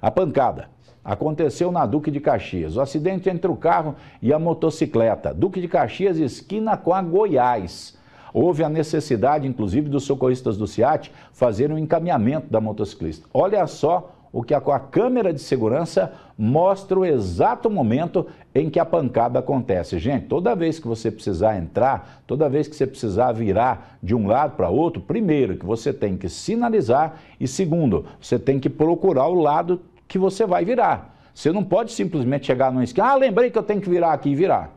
A pancada aconteceu na Duque de Caxias. O acidente entre o carro e a motocicleta. Duque de Caxias, esquina com a Goiás. Houve a necessidade, inclusive, dos socorristas do SIAT fazer um encaminhamento da motociclista. Olha só o que a, a câmera de segurança mostra o exato momento em que a pancada acontece. Gente, toda vez que você precisar entrar, toda vez que você precisar virar de um lado para outro, primeiro que você tem que sinalizar e segundo, você tem que procurar o lado que você vai virar. Você não pode simplesmente chegar numa esquina, ah, lembrei que eu tenho que virar aqui e virar.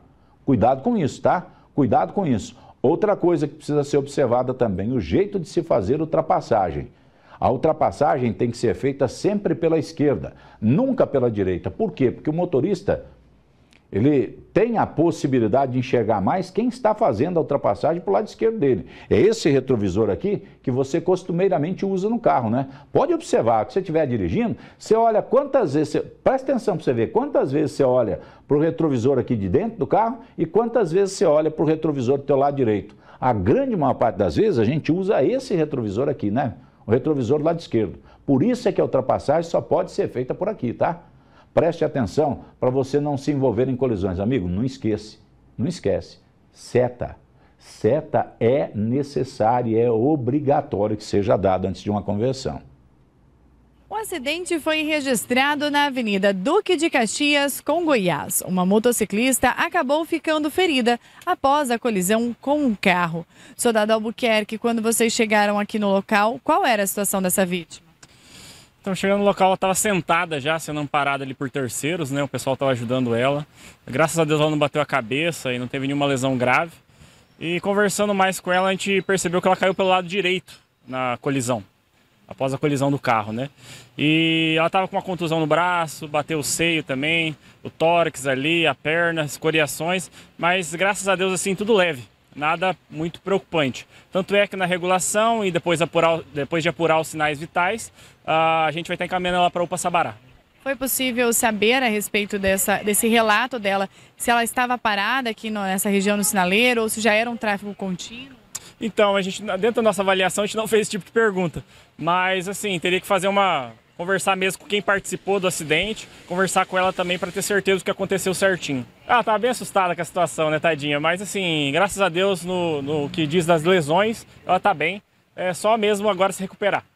Cuidado com isso, tá? Cuidado com isso. Outra coisa que precisa ser observada também, o jeito de se fazer ultrapassagem. A ultrapassagem tem que ser feita sempre pela esquerda, nunca pela direita. Por quê? Porque o motorista ele tem a possibilidade de enxergar mais quem está fazendo a ultrapassagem para o lado esquerdo dele. É esse retrovisor aqui que você costumeiramente usa no carro, né? Pode observar, que você estiver dirigindo, você olha quantas vezes, você... presta atenção para você ver quantas vezes você olha para o retrovisor aqui de dentro do carro e quantas vezes você olha para o retrovisor do teu lado direito. A grande maior parte das vezes a gente usa esse retrovisor aqui, né? o retrovisor do lado esquerdo. Por isso é que a ultrapassagem só pode ser feita por aqui, tá? Preste atenção para você não se envolver em colisões. Amigo, não esquece, não esquece, seta. Seta é necessária, é obrigatório que seja dada antes de uma conversão. O acidente foi registrado na Avenida Duque de Caxias, com Goiás. Uma motociclista acabou ficando ferida após a colisão com um carro. Soldado Albuquerque, quando vocês chegaram aqui no local, qual era a situação dessa vítima? Então, chegando no local, ela estava sentada já, sendo amparada ali por terceiros, né? O pessoal estava ajudando ela. Graças a Deus ela não bateu a cabeça e não teve nenhuma lesão grave. E conversando mais com ela, a gente percebeu que ela caiu pelo lado direito na colisão após a colisão do carro, né? E ela estava com uma contusão no braço, bateu o seio também, o tórax ali, a perna, escoriações, mas graças a Deus assim tudo leve, nada muito preocupante. Tanto é que na regulação e depois, apurar, depois de apurar os sinais vitais, a gente vai estar encaminhando ela para o Sabará. Foi possível saber a respeito dessa, desse relato dela, se ela estava parada aqui no, nessa região no sinaleiro ou se já era um tráfego contínuo? Então, a gente, dentro da nossa avaliação, a gente não fez esse tipo de pergunta. Mas, assim, teria que fazer uma. conversar mesmo com quem participou do acidente, conversar com ela também para ter certeza do que aconteceu certinho. Ela ah, tá bem assustada com a situação, né, tadinha? Mas, assim, graças a Deus, no, no que diz das lesões, ela tá bem. É só mesmo agora se recuperar.